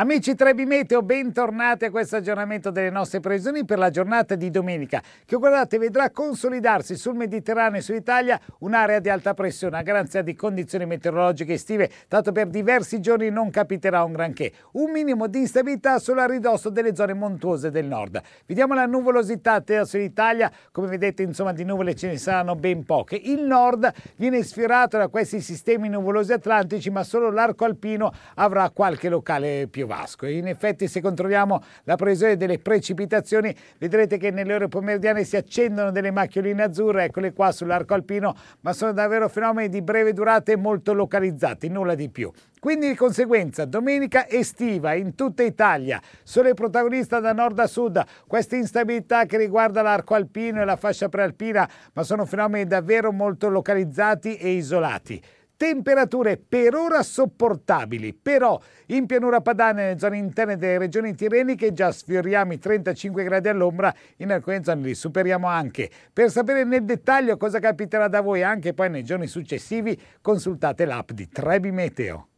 Amici Trebimeteo, bentornati a questo aggiornamento delle nostre previsioni per la giornata di domenica, che guardate vedrà consolidarsi sul Mediterraneo e sull'Italia un'area di alta pressione a garanzia di condizioni meteorologiche estive, tanto per diversi giorni non capiterà un granché. Un minimo di instabilità solo a ridosso delle zone montuose del nord. Vediamo la nuvolosità attesa sull'Italia, come vedete insomma di nuvole ce ne saranno ben poche. Il nord viene sfiorato da questi sistemi nuvolosi atlantici, ma solo l'arco alpino avrà qualche locale più Vasco. in effetti se controlliamo la previsione delle precipitazioni vedrete che nelle ore pomeridiane si accendono delle macchioline azzurre, eccole qua sull'arco alpino, ma sono davvero fenomeni di breve durata e molto localizzati, nulla di più. Quindi di conseguenza domenica estiva in tutta Italia, sole protagonista da nord a sud, questa instabilità che riguarda l'arco alpino e la fascia prealpina, ma sono fenomeni davvero molto localizzati e isolati. Temperature per ora sopportabili, però in pianura padana e nelle zone interne delle regioni tireniche già sfioriamo i 35 gradi all'ombra, in alcune zone li superiamo anche. Per sapere nel dettaglio cosa capiterà da voi anche poi nei giorni successivi, consultate l'app di Trebi Meteo.